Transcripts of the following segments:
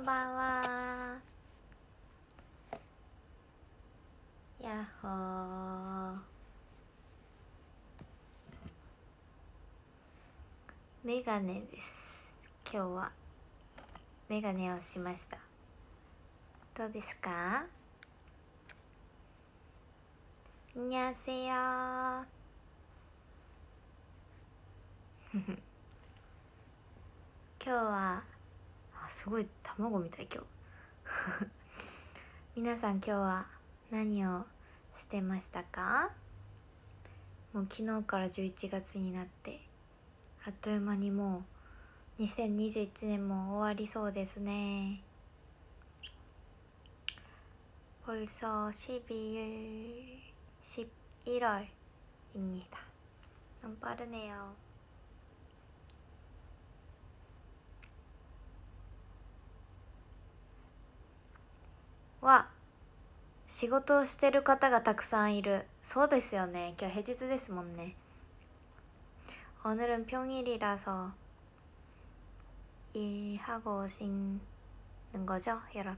んばんはやっほーメガネです今日はメガネをしましたどうですかにゃせよ今日はすごい卵みたい今日 皆さん今日は何をしてましたかもう昨日から11月になってあっという間にもう2021年も終わりそうですね。벌써12일11월입니다너무빠르네요は仕事をしてる方がたくさんいるそうですよね今日平日ですもんね오늘은평일이라서일하고오신는거죠여러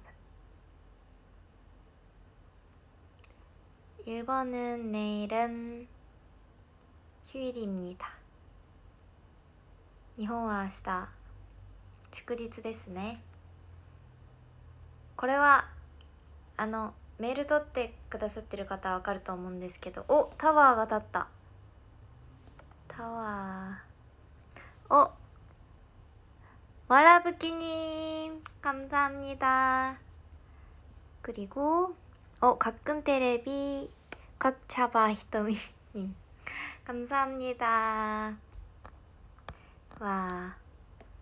분1번은내일은휴일입니다일본은明日祝日ですね。これはあのメール取ってくださってる方は分かると思うんですけどおタワーが立ったタワーおわらぶきにん감사합니다っくんテレビかっちゃばひとみに님 감사합니다わ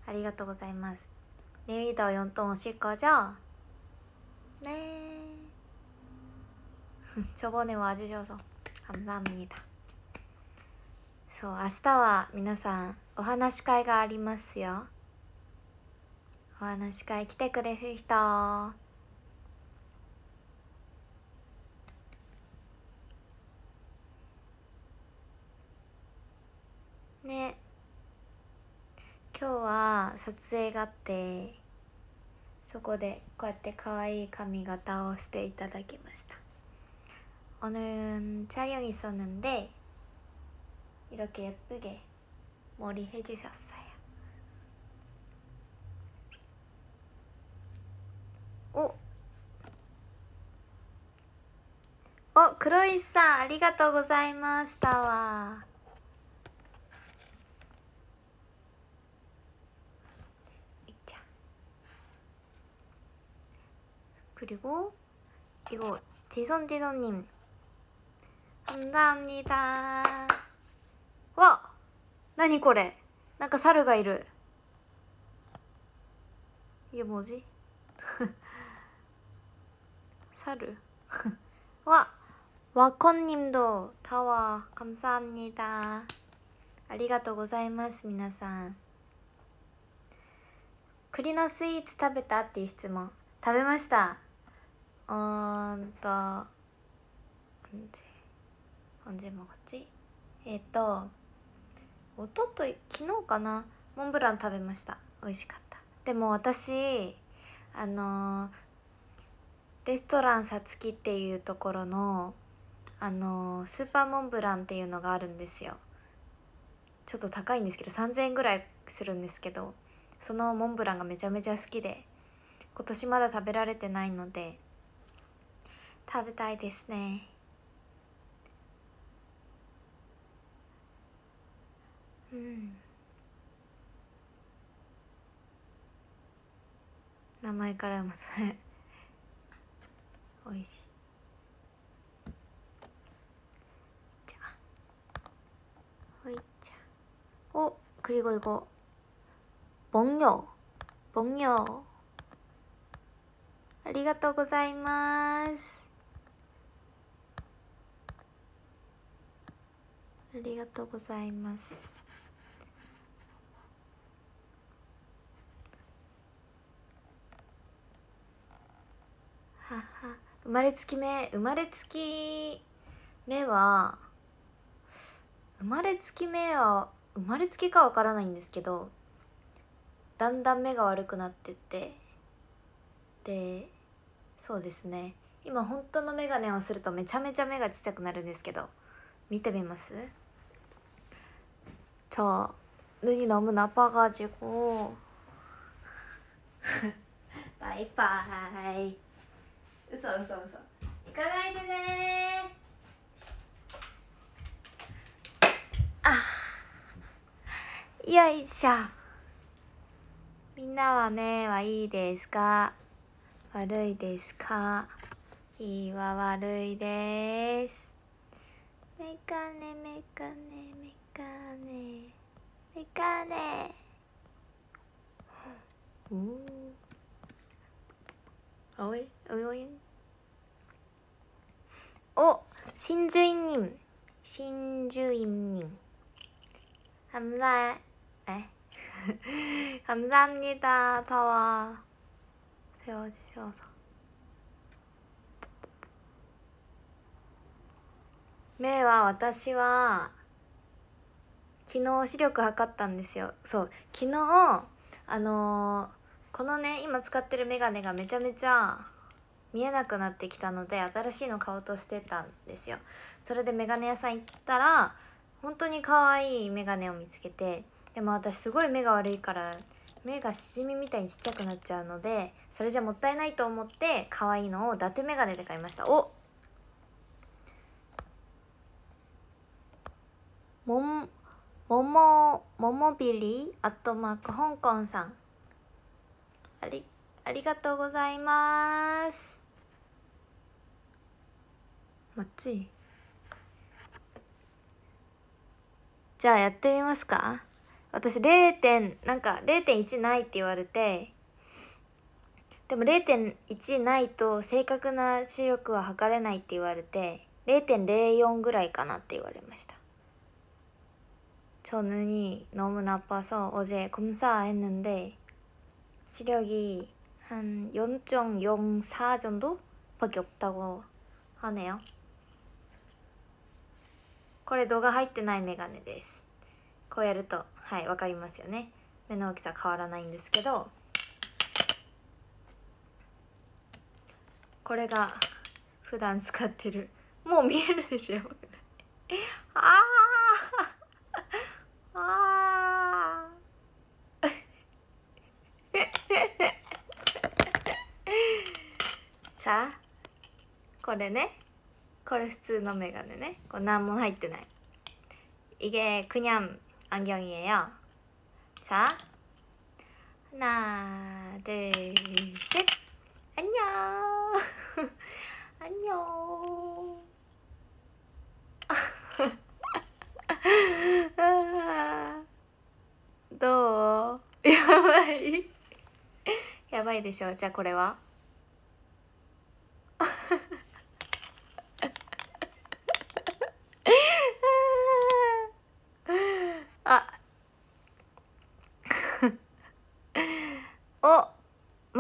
ありがとうございます。ねいんと도おしっこじゃ네 저번에와주셔서감사합니다そう明日は皆さんお話し会がありますよ。お話し会来てくれる人。ね今日は撮影があってそこでこうやって可愛い髪型をしていただきました오늘촬영있었는데이렇게예쁘게머리해주셨어요おお、黒石さん、ありがとうございましたわ。그리고이거지선지선님감사합니다와何これ뭔가사르가이르이게뭐지사르와와컨님도타와감사합니다ありがとうございます皆さん栗のスイーツ食べたっていう質問食べました本日えっ、とおととい昨日かなモンブラン食べました美味しかったでも私あのレストランさつきっていうところのあのスーパーモンブランっていうのがあるんですよちょっと高いんですけど3,000円ぐらいするんですけどそのモンブランがめちゃめちゃ好きで今年まだ食べられてないので食べたいですねうん名前からもそれおいしいじゃほいじゃお그리고ぼんよ요ありがとうございますありがとうございます。はは生まれつき目生まれつき目は生まれつき目は生まれつきかわからないんですけどだんだん目が悪くなってってでそうですね今本当の眼鏡をするとめちゃめちゃ目がちっちゃくなるんですけど見てみます자눈이너무나빠가지고 바이바이웃어웃어웃어이카라이드네아い이ょみんなは目はいいですか悪いですか日は悪いです。メガネメガネメガネ。カネメガネおおあおいおお신주인님신주인님감사에감사합니다더워세워주셔서매와私は昨日視力測ったんですよそう昨日あのー、このね今使ってる眼鏡がめちゃめちゃ見えなくなってきたので新しいの買おうとしてたんですよそれで眼鏡屋さん行ったら本当に可愛い眼鏡を見つけてでも私すごい目が悪いから目がしじみみたいにちっちゃくなっちゃうのでそれじゃもったいないと思って可愛いのを伊達眼鏡で買いましたおもんもも、ももびり、アットマーク、香港さん。あり、ありがとうございます。もっちじゃあやってみますか私0点なんか0.1ないって言われてでも0.1ないと正確な視力は測れないって言われて0.04ぐらいかなって言われました저눈이너무나빠서어제검사했는데시력이한0.04정도밖에없다고하네요これ度が入ってないメガネです。こうやると、はい、わかりますよね。目の大きさ変わらないんですけど、これが普段使ってる。もう見えるでしょこれねこれ普通のメガネねこう何も入ってない이게그냥안경이에요자하나둘셋안녕 안녕どうやばいやばいでしょじゃあこれは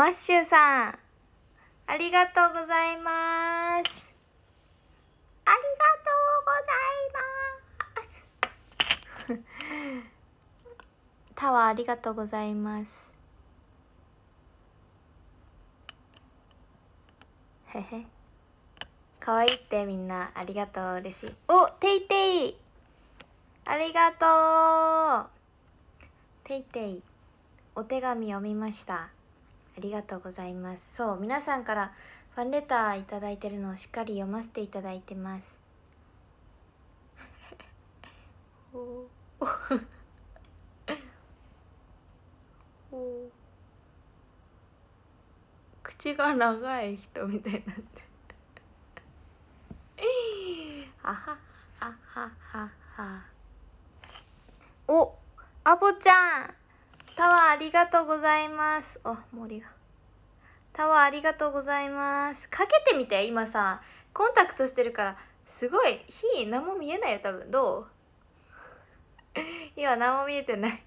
マッシュさん、ありがとうございます。ありがとうございます。タワーありがとうございます。へへ。かわいいってみんなありがとう嬉しい。おテイテイありがとうテイテイお手紙読みました。ありがとうございますそう皆さんからファンレター頂いてるのをしっかり読ませていただいてます口が長い人みたいになってあははははおアぼちゃんタワーありがとうございます。あ、森が。タワーありがとうございます。かけてみて、今さ、コンタクトしてるから、すごい、火、何も見えないよ、多分。どう 今、何も見えてない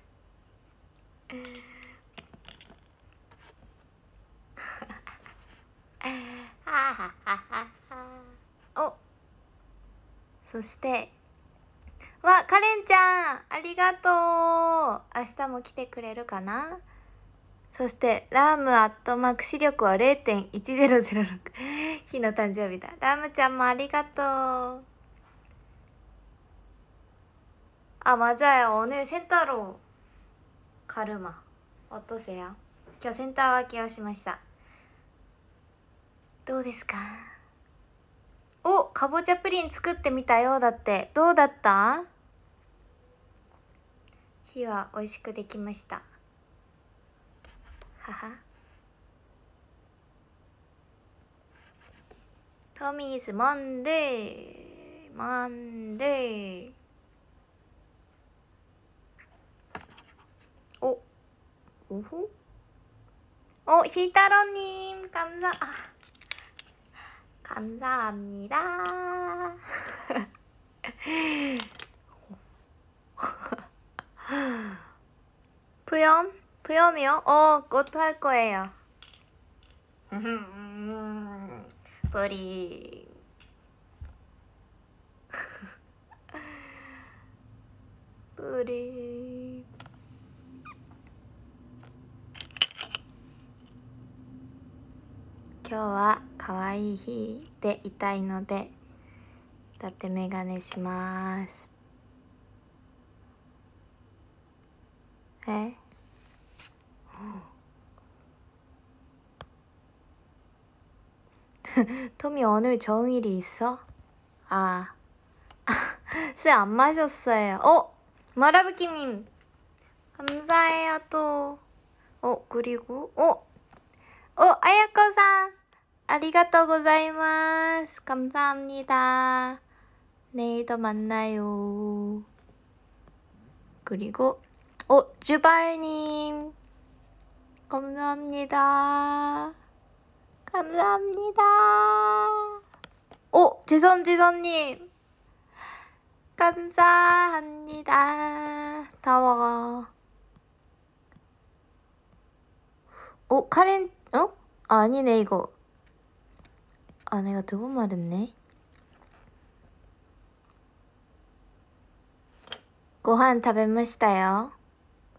おそしてわ、カレンちゃん、ありがとう。明日も来てくれるかなそして、ラームアットマーク視力は0.1006。日の誕生日だ。ラームちゃんもありがとう。아맞아요오늘カルマ。가르마어떠세요ンター分けをしましたどうですかおかぼちゃプリン作ってみたようだってどうだった火は美味しくできましたははトミーズモンデーモンデーおおほおひーろロんー감사감사かん다あみ h ーよ 염お、お이요어ルコエよ。プリ 뿌리 뿌리今日は可愛い日でいたいので、だってメガネします。 네. 토미 오늘 정일이 있어? 아, 술안 마셨어요. 어, 마라부킴님 감사해요 또. 어 그리고 어, 어 아야코상 아리가또 고자이마스 감사합니다. 내일 더 만나요. 그리고 어, 주발님. 감사합니다. 감사합니다. 오, 어, 재선, 지선님 감사합니다. 다 먹어. 오, 어, 카렌, 어? 아, 니네 이거. 아, 내가 두 번 말했네. 고한 다べましたよ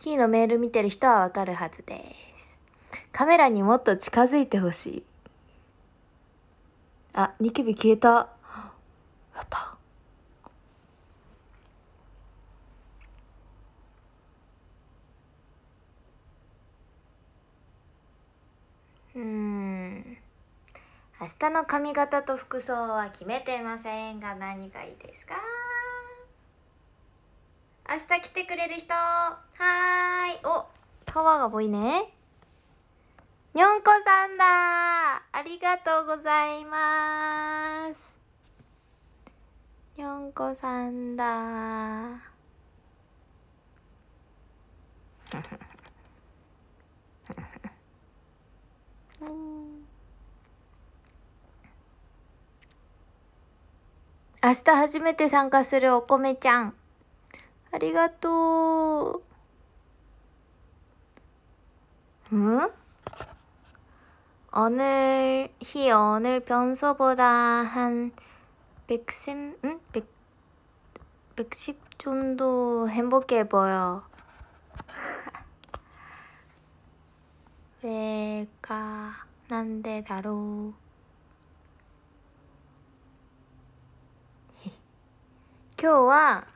キーのメール見てる人はわかるはずです。カメラにもっと近づいてほしい。あ、ニキビ消えた。やった。うん。明日の髪型と服装は決めてませんが何がいいですか明日来てくれる人はーいお川がぼいねにょんこさんだありがとうございますにょんこさんだ うん明日初めて参加するお米ちゃん 아리가또. 응? 오늘 히 오늘 변수보다 한백1 응? 백백십1 1 정도 행복해 보여. 왜가 난데 다로 교は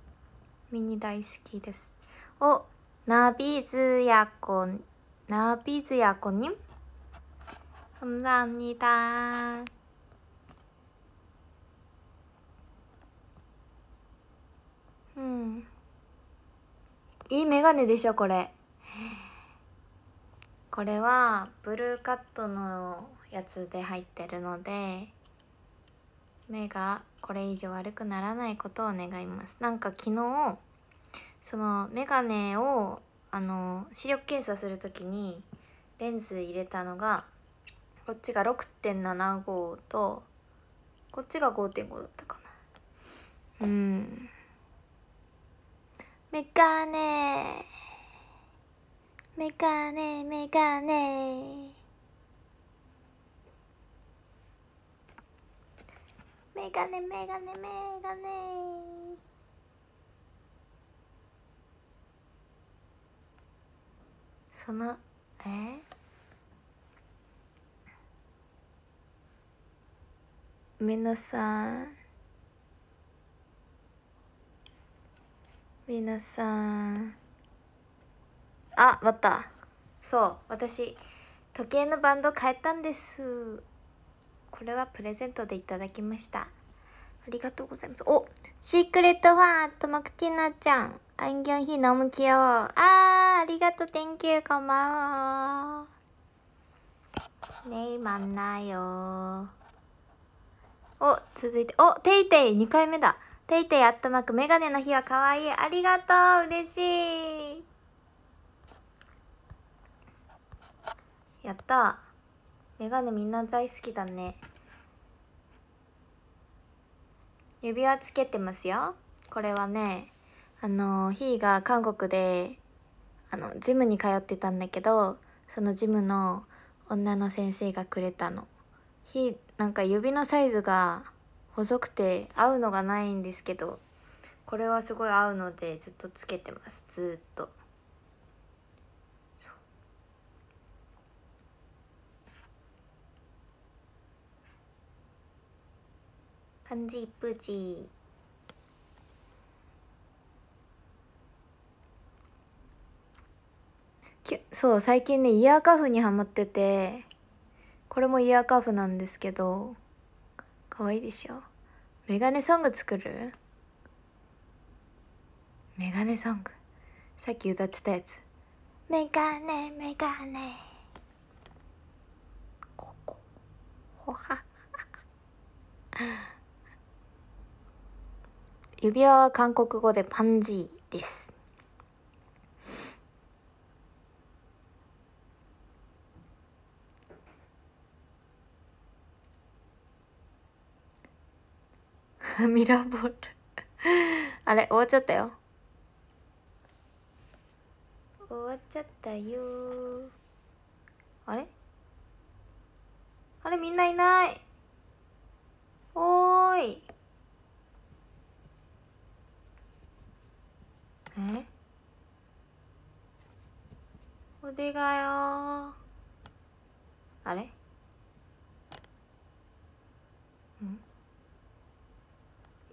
ミニ大好きです。お、ナビズヤコ、ナビズヤコ님감사합니 다。 うん。いいメガネでしょ、これ。これはブルーカットのやつで入ってるので目がこれ以上悪くならないことを願いますなんか昨日その眼鏡をあの視力検査する時にレンズ入れたのがこっちが6.75とこっちが5.5だったかなうんメガネメガネメガネメガネメガネメガネそのえ皆さん皆さんあまたそう私時計のバンド変えたんですこれはプレゼントでいただきましたありがとうございますおシークレットファートマクティナちゃんアンギョンヒノムキヨあーありがとう Thank you こんばんはねいまんなよお続いておテイテイ2回目だテイテイアットマークメガネの日はかわいいありがとう嬉しいやったメガネみんな大好きだね指輪つけてますよこれはねあのひーが韓国であのジムに通ってたんだけどそのジムの女の先生がくれたのひなんか指のサイズが細くて合うのがないんですけどこれはすごい合うのでずっとつけてますずっと。感じ、そう最近ねイヤーカフにハマっててこれもイヤーカフなんですけどかわいいでしょメガネソング作るメガネソングさっき歌ってたやつメガネメガネここほははは指輪は韓国語でパンジーです。ミラーボールあれ終わっちゃったよ終わっちゃったよあれあれみんないないおーい 에? 네? 어디 가요? 아래? 응?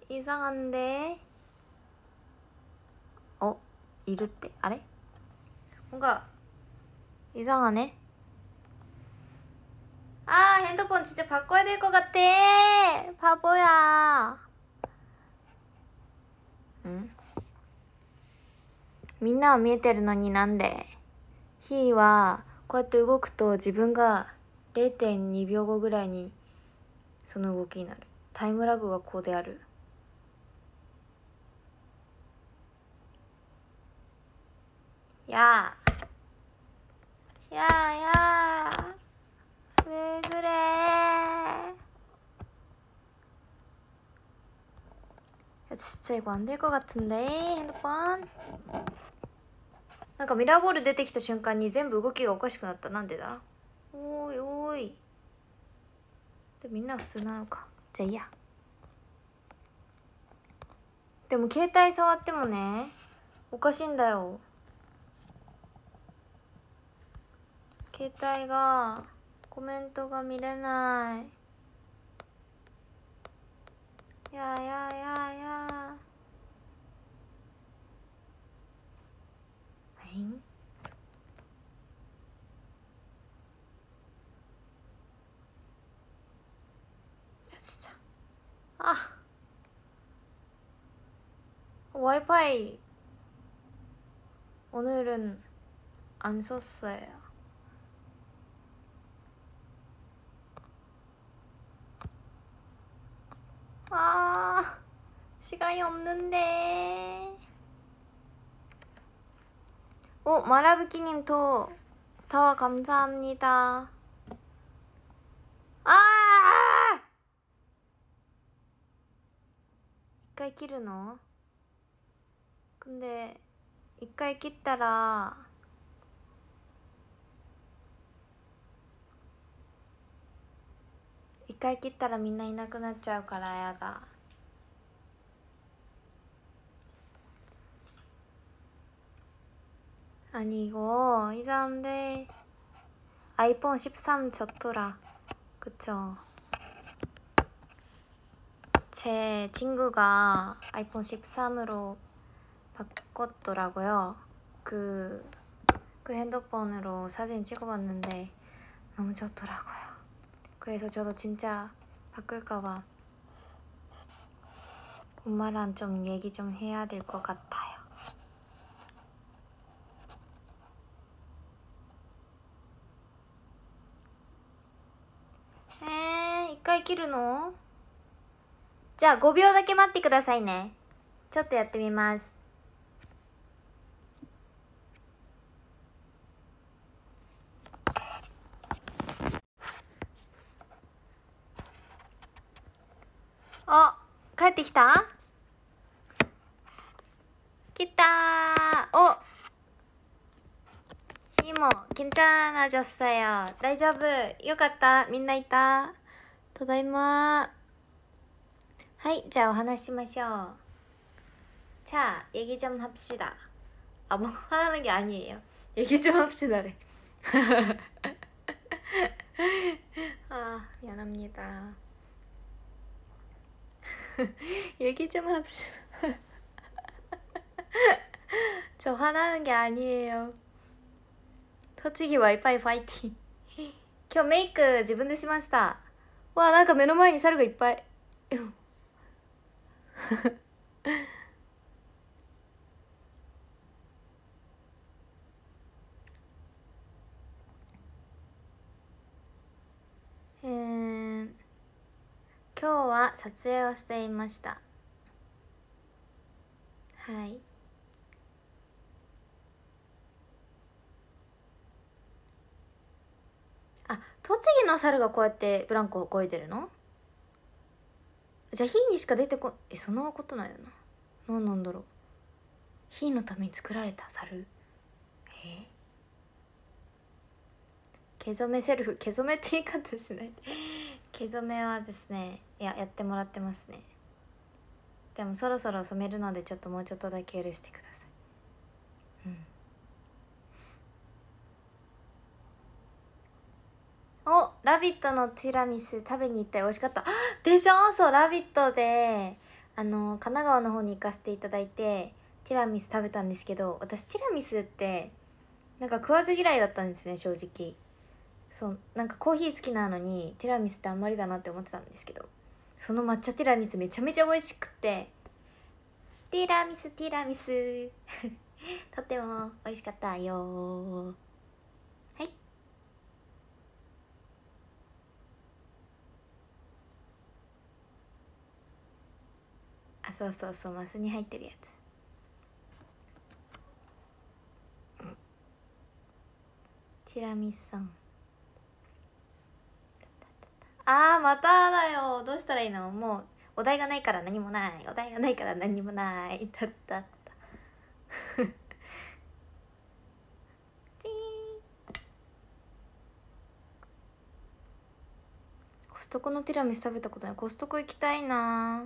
이상한데? 어? 이럴 때? 아래? 뭔가 이상하네? 아 핸드폰 진짜 바꿔야 될 것 같아 바보야 응? みんなは見えてるのになんでひーはこうやって動くと自分が0.2秒後ぐらいにその動きになるタイムラグがこうであるやあやあやあめぐれちっちゃい子안될것같은데핸드폰なんかミラーボール出てきた瞬間に全部動きがおかしくなったなんでだおーいおーいでみんな普通なのかじゃあいいやでも携帯触ってもねおかしいんだよ携帯がコメントが見れないやーやーやーやー 다행. 야 진짜. 아. 와이파이 오늘은 안 썼어요. 아, 시간이 없는데. 오 마라비키님 더, 더 감사합니다. 아! 1回 切るの? 근데 1回 切ったら 1回切ったらみんないなくなっちゃうからやだ。 아니 이거 이자인데 아이폰 13 저투라 그쵸 제 친구가 아이폰 13으로 바꿨더라고요 그, 그 핸드폰으로 사진 찍어봤는데 너무 좋더라고요 그래서 저도 진짜 바꿀까봐 엄마랑 좀 얘기 좀 해야 될 것 같아요 できるのじゃあ5秒だけ待ってくださいねちょっとやってみますあ帰ってきた来たおひも、けんちゃなじゃっさや。大丈夫よかったみんないた ただいまはいじゃあお話しましょう자 얘기 좀 합시다 아뭐 화나는 게 아니에요 얘기 좀 합시다래 아 미안합니다 얘기 좀 합시다 저 화나는 게 아니에요 터치기 와이파이 파이팅今日メイク自分でしました わあなんか目の前に猿がいっぱい えー、今日は撮影をしていましたはい栃木の猿がこうやってブランコをこえてるのじゃあ火にしか出てこえそんなことないよな何なんだろう火のために作られた猿え毛染めセルフ毛染めって言い方しない 毛染めはですねいややってもらってますねでもそろそろ染めるのでちょっともうちょっとだけ許してくださいおラビットのティラミス食べに行って美味しかった でしょそうラビットであの神奈川の方に行かせていただいてティラミス食べたんですけど私ティラミスってなんか食わず嫌いだったんですね正直そうなんかコーヒー好きなのにティラミスってあんまりだなって思ってたんですけどその抹茶ティラミスめちゃめちゃ美味しくてティラミスティラミス とっても美味しかったよそうそうそうマスに入ってるやつティラミスさんあーまただよどうしたらいいのもうお題がないから何もないお題がないから何もないだったった コストコのティラミス食べたことないコストコ行きたいなあ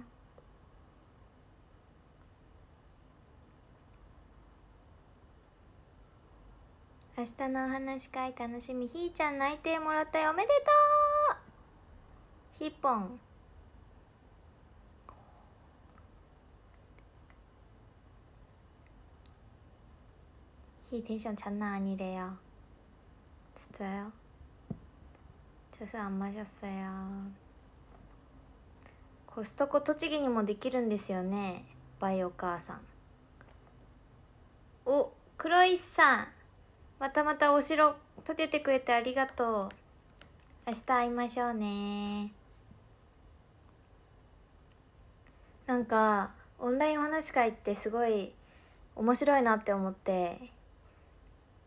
明日のお話し会楽しみひーちゃんいてもらったよおめでとうひっぽんひーテンションちゃ장난아니래요진짜요저술안마셨어요コストコ栃木にもできるんですよねバイお母さんお黒石さんまたまたお城建ててくれてありがとう明日会いましょうねなんかオンラインお話会ってすごい面白いなって思って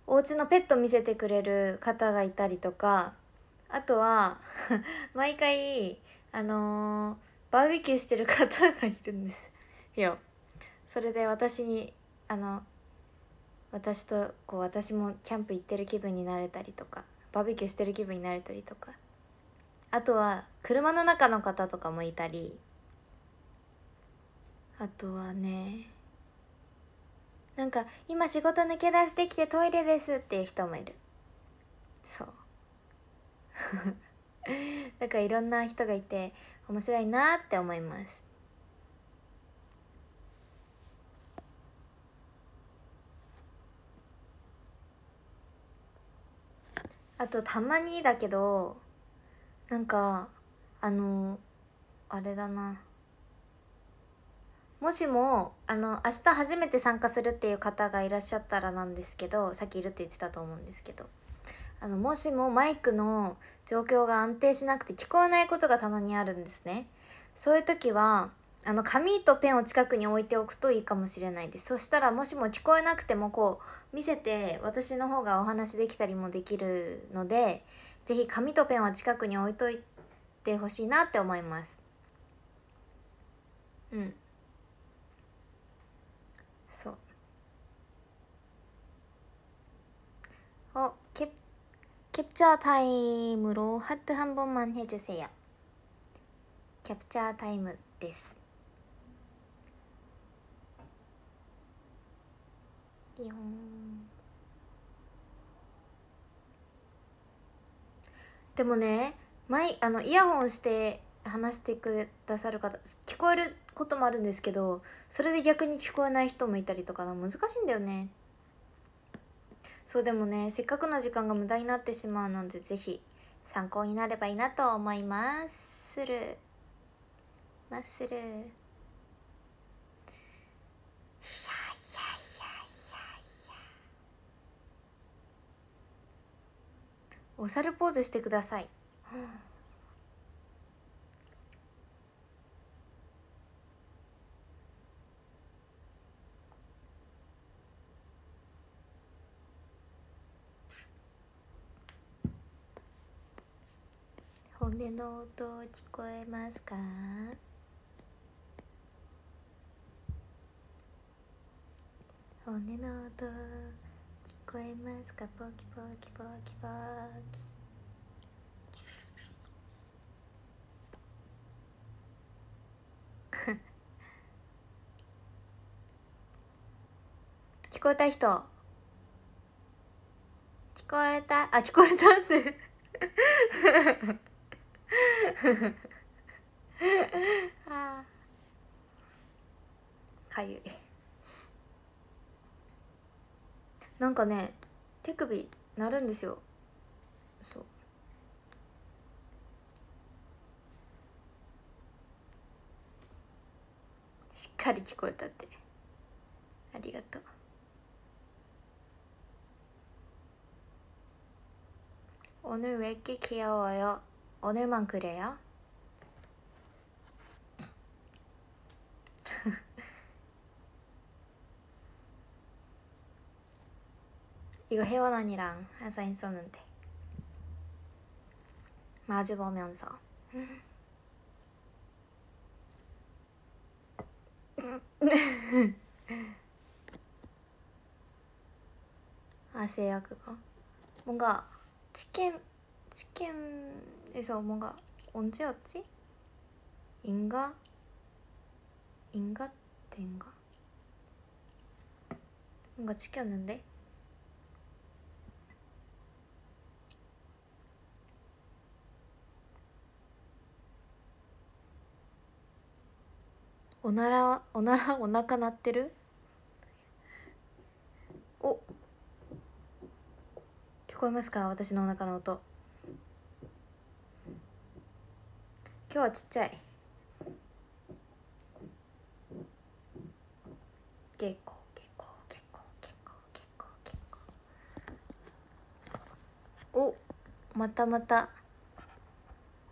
お家のペット見せてくれる方がいたりとかあとは 毎回あのー、バーベキューしてる方がいるんですよそれで私にあの私とこう私もキャンプ行ってる気分になれたりとかバーベキューしてる気分になれたりとかあとは車の中の方とかもいたりあとはねなんか今仕事抜け出してきてトイレですっていう人もいるそうだ からいろんな人がいて面白いなって思いますあとたまにだけどなんかあのあれだなもしもあの明日初めて参加するっていう方がいらっしゃったらなんですけどさっきいるって言ってたと思うんですけどあのもしもマイクの状況が安定しなくて聞こえないことがたまにあるんですね。そういう時はあの紙とペンを近くに置いておくといいかもしれないですそしたらもしも聞こえなくてもこう見せて私の方がお話できたりもできるので是非紙とペンは近くに置いといてほしいなって思いますうんそうお캡캡처타임으로하트한번만へ주세요キャプチャータイムですぴょんでもね前あのイヤホンして話してくださる方聞こえることもあるんですけどそれで逆に聞こえない人もいたりとか難しいんだよねそうでもねせっかくの時間が無駄になってしまうので是非参考になればいいなと思いますするまするいやお猿ポーズしてください、うん骨の音聞こえますか骨の音こえますかポーキポーキポーキポーキ 聞こえた人聞こえたあ聞こえたっては あかゆいなんかね手首なるんですよそうしっかり聞こえたってありがとうお늘めっけきお여よ。お오まんくれよ 이거 혜원언니랑 항상 했었는데 마주 보면서 아세요 그거? 뭔가 치킨 치킨에서 뭔가 언제였지? 인가? 인가? 된가? 뭔가 찍혔는데? おならおならお腹鳴ってるお聞こえますか私のお腹の音今日はちっちゃい結構おまたまた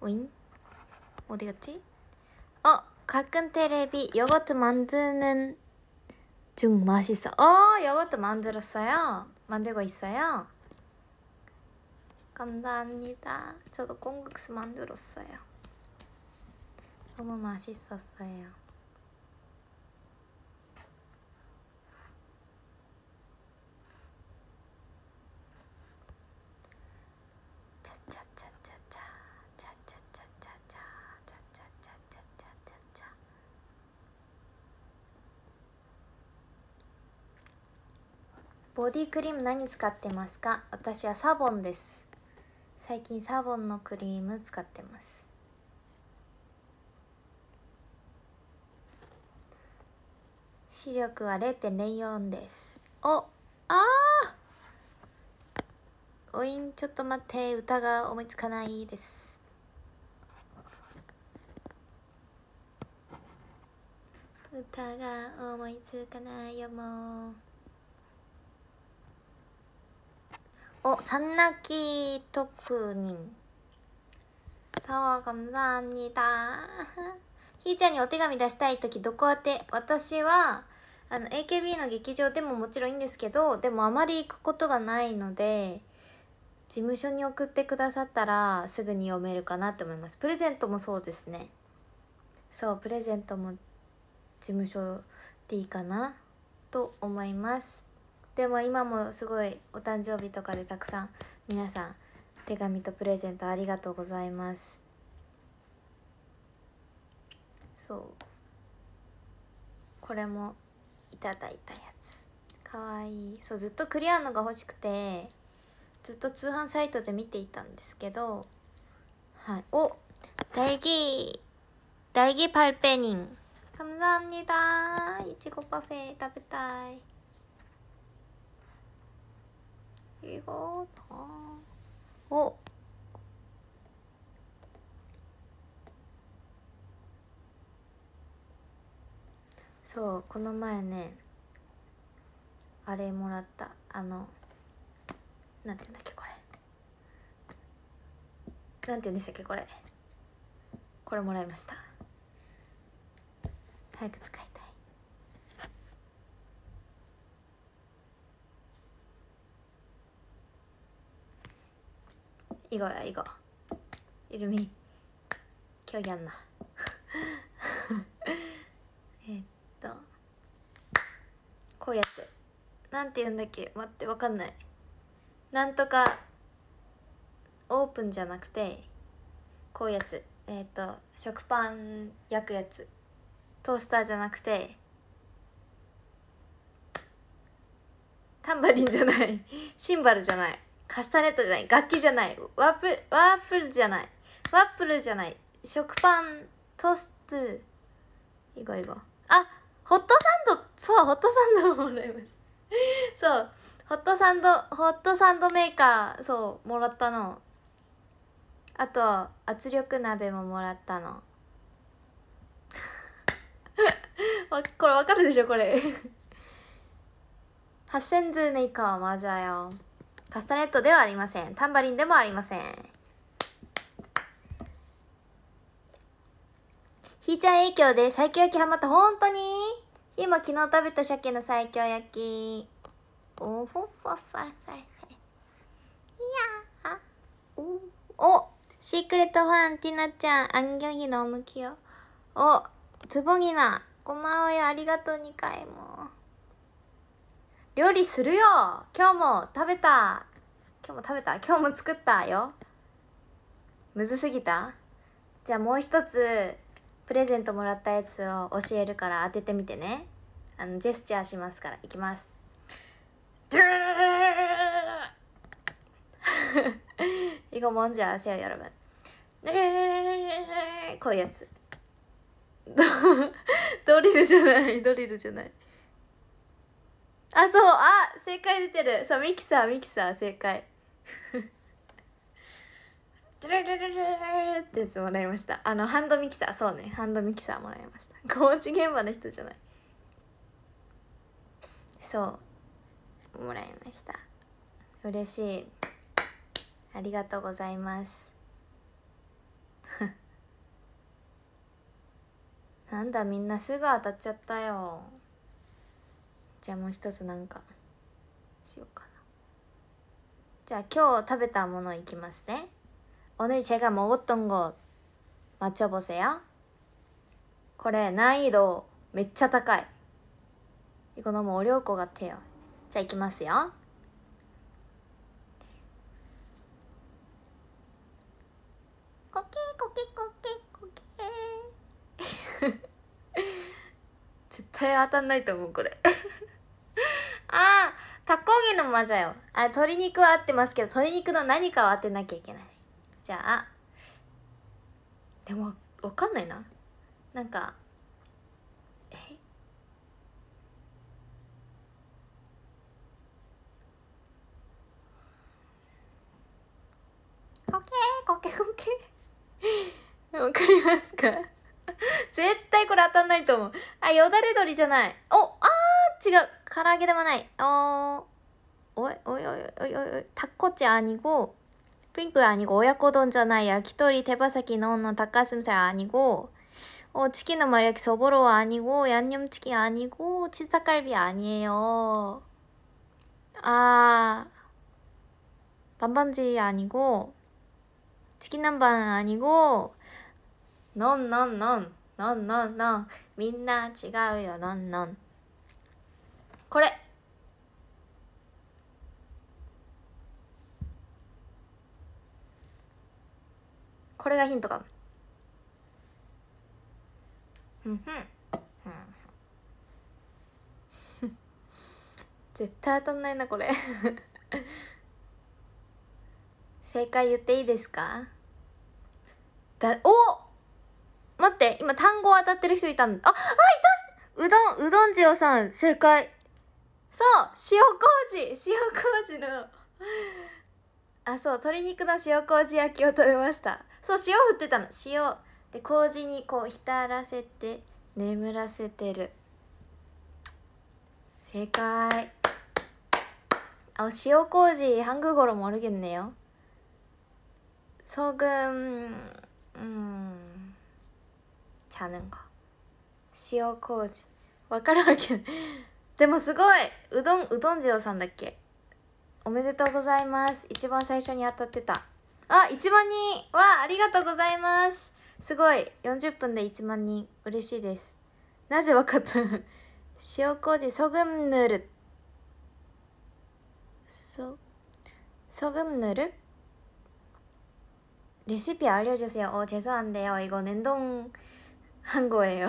おいんおでがち 가끔 텔레비 요거트 만드는 중 맛있어 어 요거트 만들었어요? 만들고 있어요? 감사합니다 저도 콩국수 만들었어요 너무 맛있었어요 ボディクリーム何使ってますか私はサボンです最近サボンのクリーム使ってます視力は0.04ですおあーおいんちょっと待って歌が思いつかないです歌が思いつかないよもう어산나기토크님타ん감사합니다희ゃんにお手紙出したい時どこ宛て私はあの AKB の劇場でももちろんいいんですけどでもあまり行くことがないので事務所に送ってくださったらすぐに読めるかなと思いますプレゼントもそうですねそうプレゼントも事務所でいいかなと思いますでも今もすごいお誕生日とかでたくさん皆さん手紙とプレゼントありがとうございますそうこれもいただいたやつかわいいそうずっとクリアのが欲しくてずっと通販サイトで見ていたんですけどはいお大義大義パルペニン감사합니다이치고파페食べたいようなおそうこの前ねあれもらったあのなんていうんだっけこれなんていうんでしたっけこれこれもらいました早く使いい거야い거이름이기え っとこうやつなんて言うんだっけ待ってわかんないなんとかオープンじゃなくてこうやつえっ、と食パン焼くやつトースターじゃなくてタンバリンじゃないシンバルじゃないカスタネットじゃない楽器じゃないワープワープルじゃないワップルじゃない食パントーストいこいこあホットサンドそうホットサンドもらいました そうホットサンドホットサンドメーカーそうもらったのあと圧力鍋ももらったの これわかるでしょこれ8000 ズメーカーマジャよカスタネットではありません。タンバリンでもありません。ひーちゃん影響で最強焼きハマった。本当にひーも昨日食べた鮭の最強焼き。おほっほほほいやおおシークレットファン、ティナちゃん、アンギョヒのおむきよ。お、つぼぎな。ごまおや、ありがとう2回も。料理するよ今日も食べた今日も食べた今日も作ったよむずすぎたじゃあもう一つプレゼントもらったやつを教えるから当ててみてねあのジェスチャーしますからいきます이거뭔지아세요여러분거의야츠ル리르잖아요노ル르잖아요あそうあ正解出てるそうミキサーミキサー正解 ドゥルルルルルってやつもらいましたあのハンドミキサーそうねハンドミキサーもらいました工事現場の人じゃないそうもらいました嬉しいありがとうございますなんだみんなすぐ当たっちゃったよじゃあもう一つなんかしようかなじゃあ今日食べたものいきますね오늘제가먹었던것맞춰보세요これ難易度めっちゃ高い이거너무어려울것같아요いきますよ絶対当たんないと思うこれああ、格好着のまじゃよ。あ、鶏肉は合ってますけど、鶏肉の何かを当てなきゃいけない。じゃあ、でも、わかんないな。なんか、えこけーこけこけわかりますか絶対これ当たんないと思う。あ、よだれ鳥じゃない。お、あー違う。 から揚げでもない어おいおいおいおいお아니고 스프링클 아니고 오야코돈잖아 야키토리 대바사키 넣어놓 닭가슴살 아니고 어 치킨은 말이야 뭐 저보로 아니고 양념치킨 아니고 치사갈비 아니에요 아 반반지 아니고 치킨 남반 아니고 넌 넌 넌 넌 넌넌 민나 지가요 넌넌 これこれがヒントかもふんふん絶対当たんないなこれ正解言っていいですかだお待って今単語当たってる人いたんああいたうどんうどん塩さん正解そう塩麹塩麹の あそう鶏肉の塩麹焼きを食べましたそう塩振ってたの塩で麹にこう浸らせて眠らせてる正解あ塩麹한국어로모르겠네요소금음자는거塩麹わかるわけでもすごいうどんうどんじろうさんだっけおめでとうございます一番最初に当たってたあ一1万人わありがとうございますすごい40分で1万人嬉しいですなぜわかった塩麹ソグムヌルソソグムヌルレシピあ알려주세요어죄송한데요이거는はんごえよ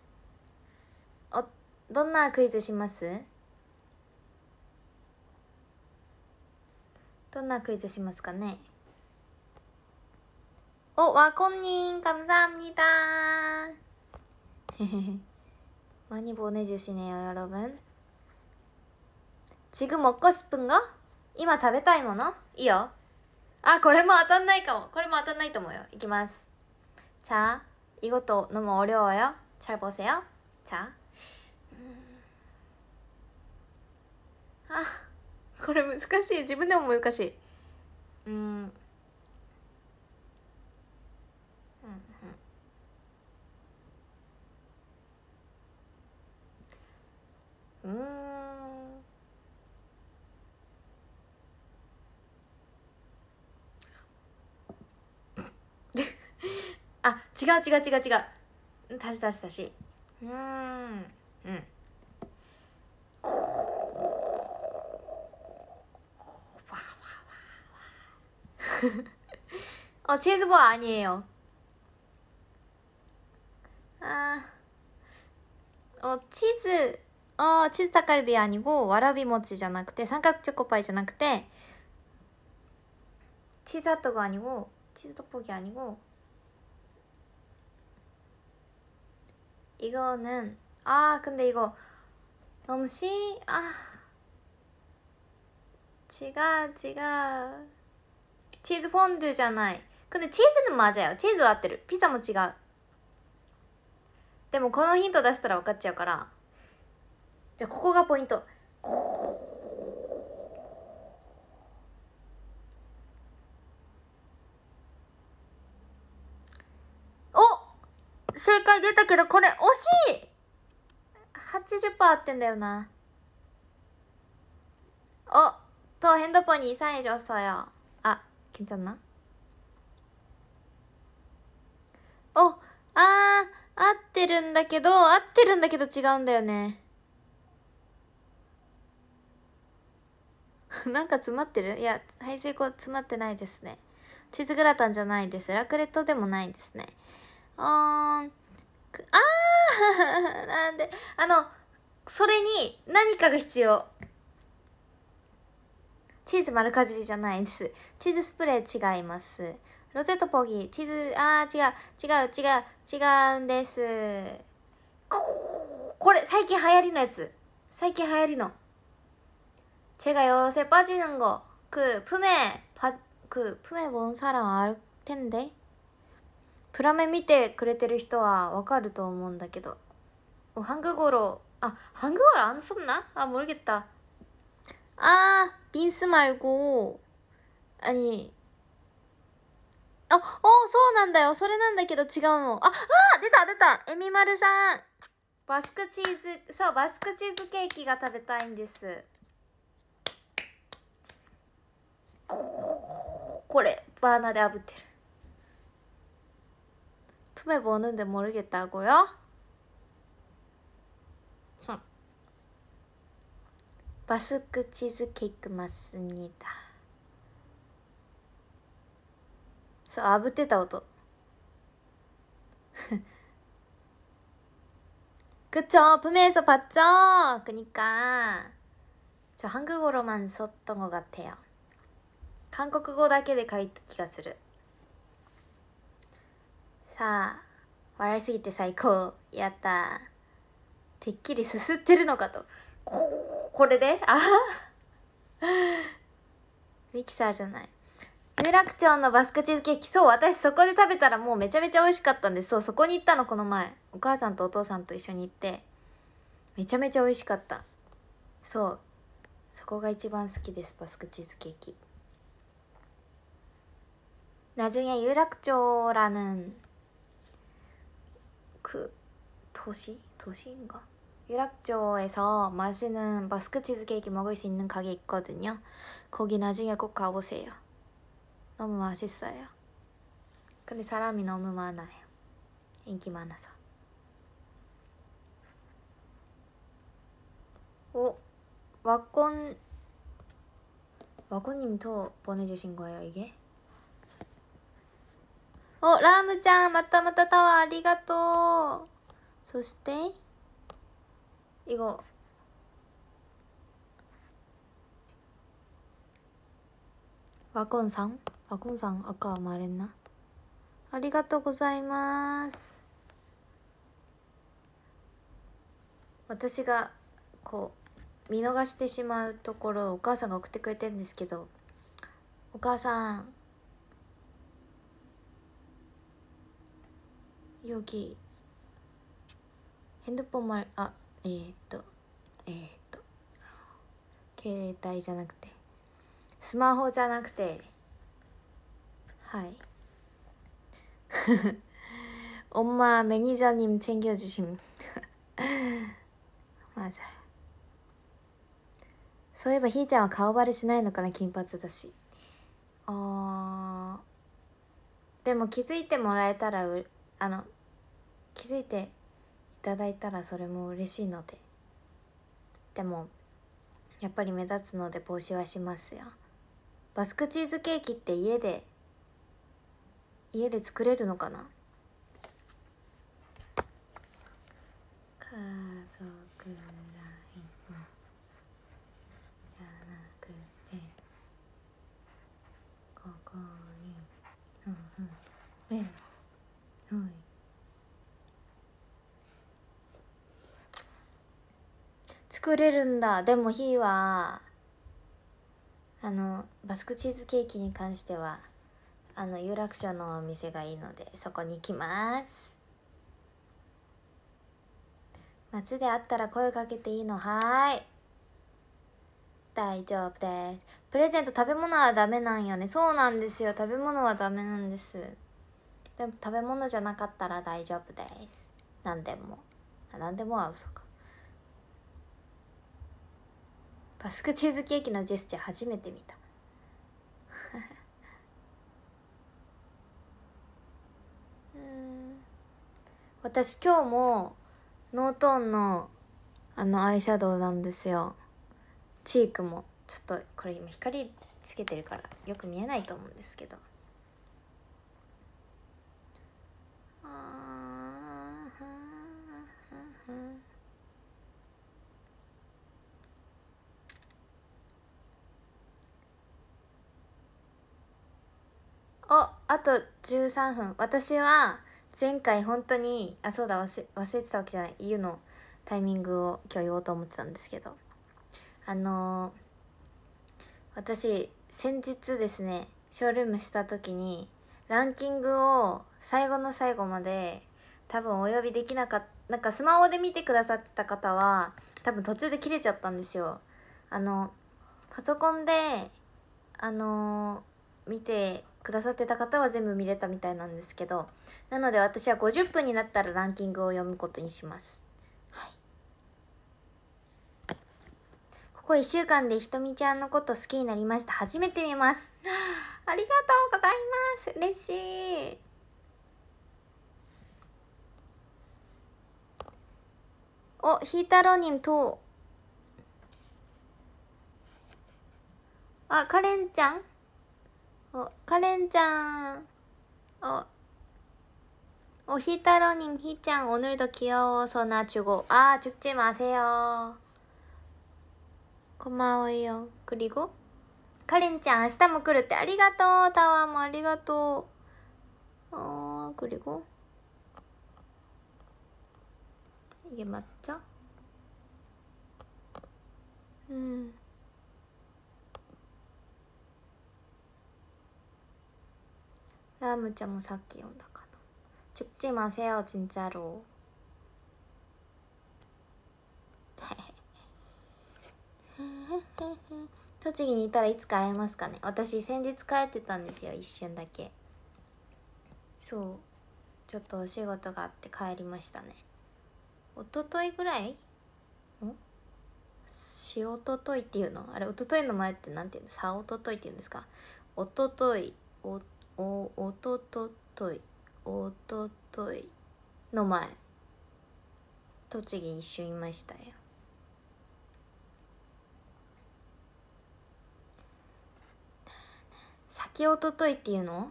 どんなクイズしますどんなクイズしますかねお、わこんにん、かむさんにたー。へへへ。많이보내주시네요여러 분。 지금먹고싶은거今食べたいものいいよ。あ、これも当たんないかも。これも当たんないと思うよ。いきます。じゃいと자이お도너무어려워ぼせよ。세ゃ자あこれ難しい自分でも難しいうんうんうんうんあ違う違う違う違う足し足し足しうんうん 어, 체즈보 아니에요. 아, 어, 치즈, 어, 치즈 닭갈비 아니고, 와라비 모찌잖아. 그때 삼각 초코파이잖아. 그때, 치즈 핫도그 아니고, 치즈 떡볶이 아니고, 이거는, 아, 근데 이거, 너무 시, 아. 지가, 지가. チーズフォンデュじゃない。근데ズの는맞아よ。チーズは合ってる。ピザも違う。でもこのヒント出したら分かっちゃうから。じゃあここがポイント。お正解出たけどこれ惜しい !80% 合ってんだよな。おと、ヘンドポ드ンに상해졌어よ。괜찮나어아合ってるんだけど、合ってるんだけど違うんだよね。なんか詰まってるいや、排水口詰まってないですね。チーズグラタンじゃないです。ラクレットでもないですね。あーん。あーなんで、あの、それに何かが必要。チーズ丸かじりじゃないです。チーズスプレー違います。ロゼットポギー、チーズ、あー違う、違う、違う、違うんです。これ、最近流行りのやつ。最近流行りの。제가요새빠지는거그품에받그품에본사람알텐데プラメ見てくれてる人はわかると思うんだけど。お、グゴロ、あ、ハングロ国語안んなあ、모르겠 다。 あー、빈스말고아니あ、어そうなんだよ。それなんだけど違うの。あ、あ出た出たえみまるさんバスクチーズ、そう、バスクチーズケーキが食べたいんです。これ、バーナーで炙ってる。プメボ오는데모르겠다고요 바스크 치즈케이크 맞습니다. 그 아부테다오도 그쵸 품에서 봤죠? 그니까 저 한국어로만 썼던 것 같아요. 한국어 だけで書いた気がする. 자, 笑いすぎて最高やったてっきりすすってるのかとこれであ ミキサーじゃない有楽町のバスクチーズケーキそう私そこで食べたらもうめちゃめちゃ美味しかったんですそうそこに行ったのこの前お母さんとお父さんと一緒に行ってめちゃめちゃ美味しかったそうそこが一番好きですバスクチーズケーキ나중에有楽町라는그도시도시が。 유락조에서 맛있는 마스크 치즈케이크 먹을 수 있는 가게 있거든요. 거기 나중에 꼭 가보세요. 너무 맛있어요. 근데 사람이 너무 많아요. 인기 많아서. 오, 어? 와콘, 와콘님 도 보내주신 거예요, 이게? 오, 어, 라ムちゃんまたま와タワーありがとう 이거와건상와건상아까말なありがとうございます私がこう見逃してしまうところをお母さんが送ってくれてるんですけどお母さんヘンドポンもああえー、っとえー、っと携帯じゃなくてスマホじゃなくてはいメニー엄마매니저님챙겨주심マジ そういえばひーちゃんは顔バレしないのかな金髪だしあでも気づいてもらえたらうあの気づいてただいたらそれも嬉しいのででもやっぱり目立つので帽子はしますよバスクチーズケーキって家で家で作れるのかな家族ラインじゃなくてここにうんうんね作れるんだでもひーはあのバスクチーズケーキに関してはあの有楽町のお店がいいのでそこに行きます街で会ったら声かけていいのはい大丈夫ですプレゼント食べ物はダメなんよねそうなんですよ食べ物はダメなんですでも食べ物じゃなかったら大丈夫です何でも何でもは嘘かバスクチーズケーキのジェスチャー初めて見た 私今日もノートーンのあのアイシャドウなんですよチークもちょっとこれ今光つけてるからよく見えないと思うんですけどああおあと13分私は前回本当にあそうだ忘れてたわけじゃない言うのタイミングを今日言おうと思ってたんですけどあのー、私先日ですねショールームした時にランキングを最後の最後まで多分お呼びできなかったなんかスマホで見てくださってた方は多分途中で切れちゃったんですよあのパソコンであのー、見てくださってた方は全部見れたみたいなんですけどなので私は50分になったらランキングを読むことにします、はい、ここ1週間でひとみちゃんのこと好きになりました初めて見ます ありがとうございます嬉しいおひーたろにんとあカレンちゃん 어, 카렌짱. 어, 어, 히타로님, 히짱, 오늘도 귀여워서 나 주고. 아, 죽지 마세요. 고마워요. 그리고, 카렌짱, 아시다모 그릇대 아리가또, 다와모, 아리가또. 어, 그리고, 이게 맞죠? 음. ラムちゃんもさっき読んだかな죽지마세요진짜로 栃木にいたらいつか会えますかね私先日帰ってたんですよ一瞬だけそうちょっとお仕事があって帰りましたねおとといぐらいんしおとといっていうのあれおとといの前って何て言うのさおとといっていうんですかおとといおおととといおとといの前栃木一瞬いましたよ先おとといっていうの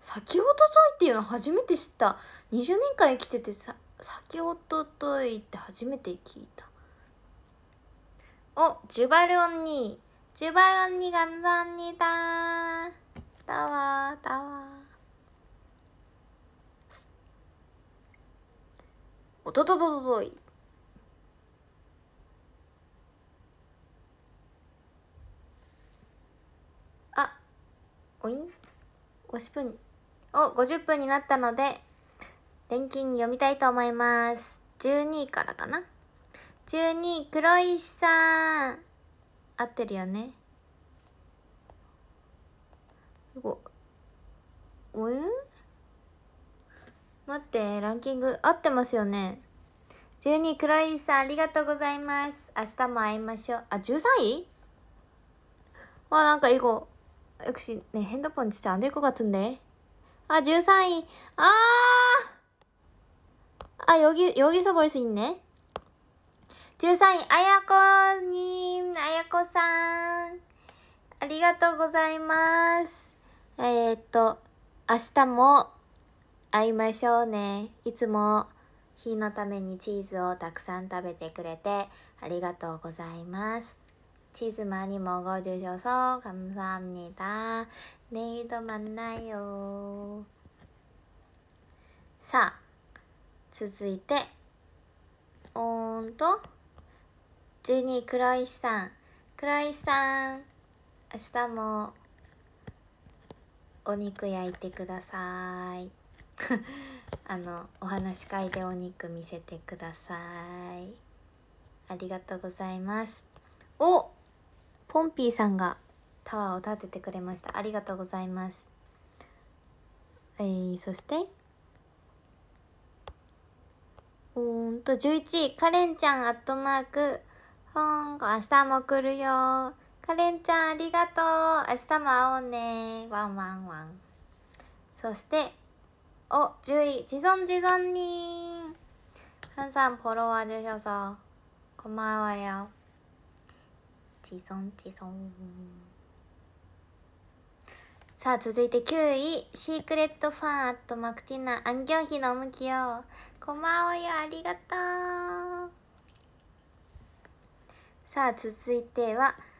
先おとといっていうの初めて知った20年間生きててさ先おとといって初めて聞いたおジュバルル니주발언니감사にだー。タワータワーおととととといあおいんおし分んお50分になったので錬金読みたいと思います12位からかな12位黒石さん合ってるよねごおえ待ってランキング合ってますよね12位黒井さんありがとうございます明日も会いましょうあ13位わなんか이ン역시내핸드폰진짜안될것んであ아13위ああ여기여기서볼수있네13やこにん、あやこさん。ありがとうございますえー、っと、明日も会いましょうね。いつも日のためにチーズをたくさん食べてくれてありがとうございます。チーズマニもご住所そう、감사합ね 다。 どまんないよ。さあ、続いて、おーんと、ジュニー黒石さん。黒石さん、明日もお肉焼いてください あのお話し会でお肉見せてくださいありがとうございますおポンピーさんがタワーを立ててくれましたありがとうございますえー、そしてうんと11位カレンちゃんアットマークほん明日も来るよカレンちゃんありがとう明日も会おうねワンワンワンそしてお10位ジゾンジゾンにハンさんフォロワーでしょ서こんばんはよジゾンジゾンさあ続いて9位シークレットファンアットマクティナアンギョヒの向きよこんばんはよありがとうさあ続いては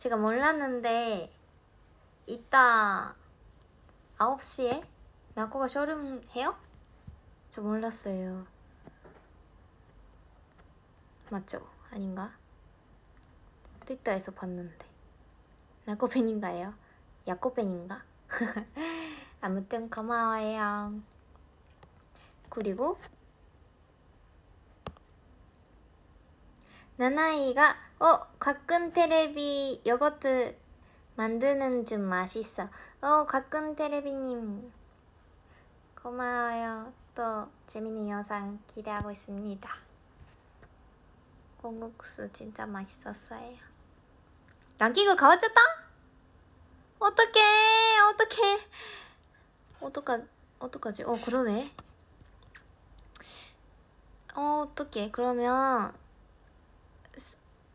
제가 몰랐는데 이따 9시에 나코가 쇼룸 해요? 저 몰랐어요 맞죠? 아닌가? 트위터에서 봤는데 나코 팬인가요? 야코 팬인가? 아무튼 고마워요 그리고 나나이가 어, 가끔 테레비 요거트 만드는 중 맛있어. 어, 가끔 테레비님 고마워요. 또 재밌는 영상 기대하고 있습니다. 고국수 진짜 맛있었어요. 랑킹을 가봤졌다 어떡해, 어떡해. 어떡하, 어떡하지? 어, 그러네. 어, 어떡해. 그러면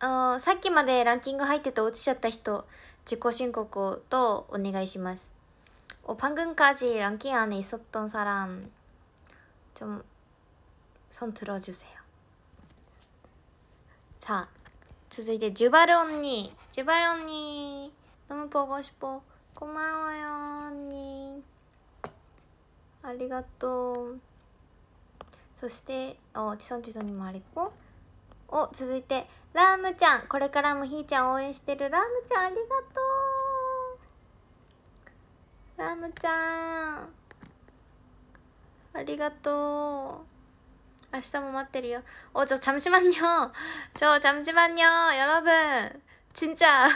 のさっきまでランキング入ってて落ちちゃった人自己申告とお願いします。お番組까지ランキングに、そっ안에있었던사람좀손들어주세 요。 さあ続いてジュバル언니ジュバル언니너ぼ보고싶어고마워요언に。ありがとう。そして、おちさんちさんにもありこ。お、続いて、 ラームちゃんこれからもひーちゃん応援してるラームちゃんありがとうラームちゃんありがとう明日も待ってるよ어 お저 잠시만요 저 잠시만요 여러분 진짜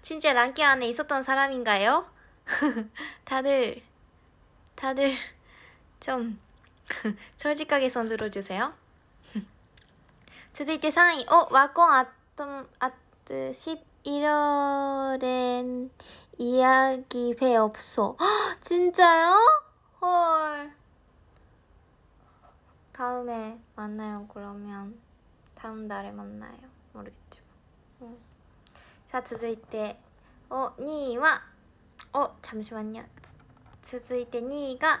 진짜 랑키 안에 있었던 사람인가요? 다들 다들 좀 솔직하게 손들어 주세요 続いて3位、お、ワコンアット、アット、11월엔 이야기 배 없어. 헉, 진짜요? 헐. 다음에 만나요, 그러면. 다음 달에 만나요. 모르겠지만. 응. 자, 続いて, 어, 2와, 어, 잠시만요. 続いて2位が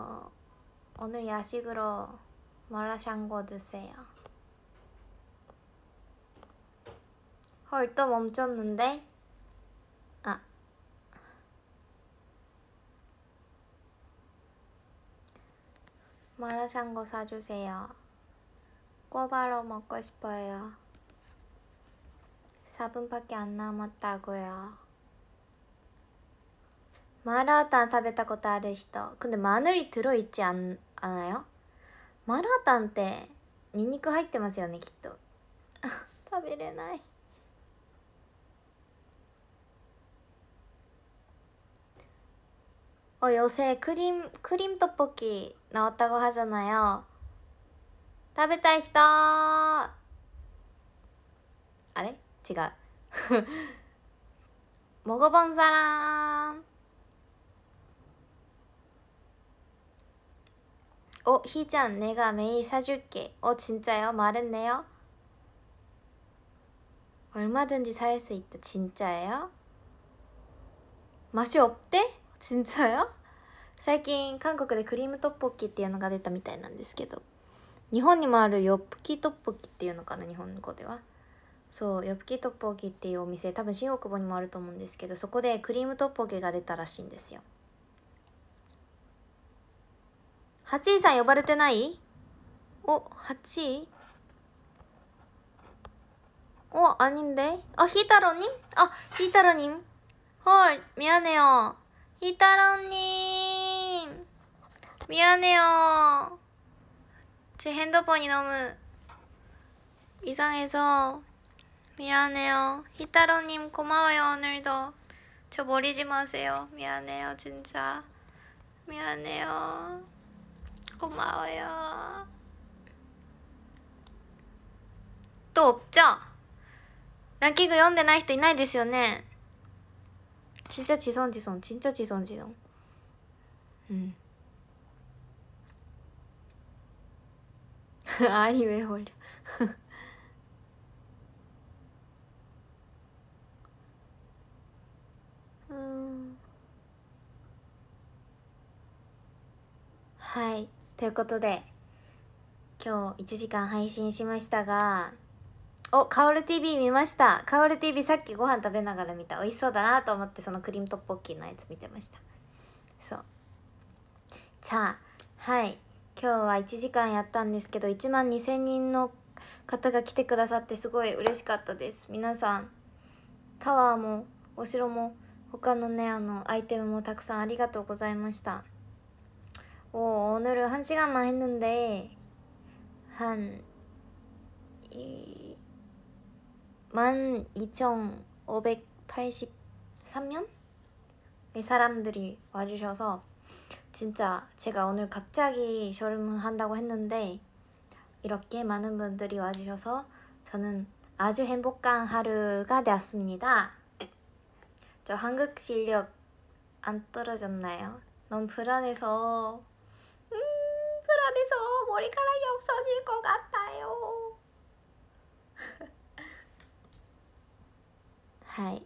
어, 오늘 야식으로 마라샹궈 드세요. 헐, 또 멈췄는데? 아. 마라샹궈 사주세요. 꼬바로 먹고 싶어요. 4분밖에 안 남았다고요. マラタン食べたことある人くんでマヌリトゥロイチアんあのよマラタンってニンニク入ってますよねきっと 食べれないおいおせクリームクリームトッポッキーのおたごはじゃなよ食べたい人あれ違うモゴボンザラーン어희장내가매일사줄게어진짜ま말했네요얼마든지살수있다진짜예요맛이없대진짜요最近韓国でクリームトッポッキっていうのが出たみたいなんですけど日本にもあるよプキきトッポッキっていうのかな日本語ではそうよプキきトッポッキっていうお店多分新大久保にもあると思うんですけどそこでクリームトッポッキが出たらしいんですよ 8位さん呼ばれてないお、8位 어, 아닌데? 어, 히타로님? 어, 히타로님. 헐, 미안해요. 히타로님. 미안해요. 제 핸드폰이 너무 이상해서 미안해요. 히타로님 고마워요, 오늘도. 저 버리지 마세요. 미안해요, 진짜. 미안해요. 고마워요또없죠ランキング読んでない人いないですよね진짜지선지선진짜지선지선음아니왜올려음하이ということで今日1時間配信しましたがおカオル TV 見ましたカオル TV さっきご飯食べながら見た美味しそうだなと思ってそのクリームトッポッキーのやつ見てましたそうじゃあはい今日は1時間やったんですけど1万2000人の方が来てくださってすごい嬉しかったです皆さんタワーもお城も他のねあのアイテムもたくさんありがとうございました 어, 오늘은 한 시간만 했는데 한 이... 12,583명? 의 사람들이 와주셔서 진짜 제가 오늘 갑자기 쇼룸한다고 했는데 이렇게 많은 분들이 와주셔서 저는 아주 행복한 하루가 되었습니다. 저 한국 실력 안 떨어졌나요? 너무 불안해서 안에서머리카락い없が질것같아はい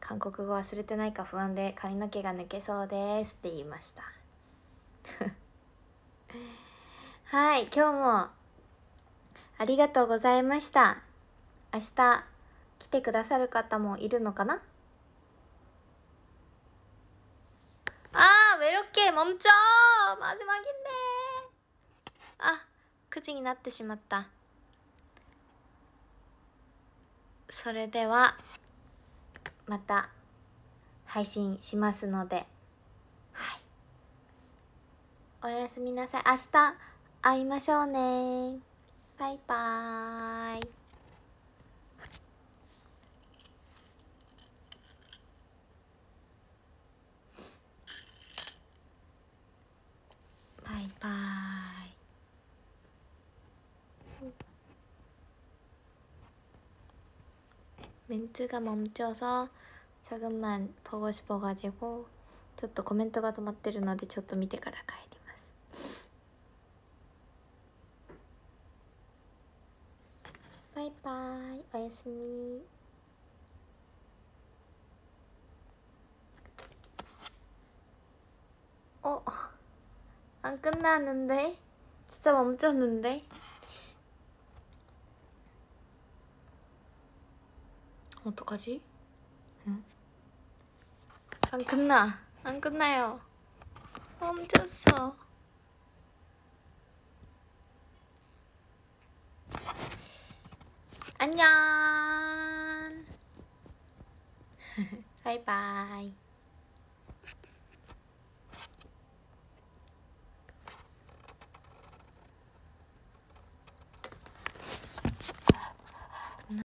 韓国語忘れてないか不安で髪の毛が抜けそうですって言いました はい今日もありがとうございました明日来てくださる方もいるのかな오케이멈춰마지막인데あ、9징になってしまったそれではまた配信しますのではいおやすみなさい明日会いましょうねバイバーイバイバイメンツが멈춰서조금만보고싶어가지고ちょっとコメントが止まってるのでちょっと見てから帰りますバイバイおやすみおっ안 끝났는데? 진짜 멈췄는데? 어떡하지? 응? 안 끝나. 안 끝나요. 멈췄어. 안녕. 바이바이.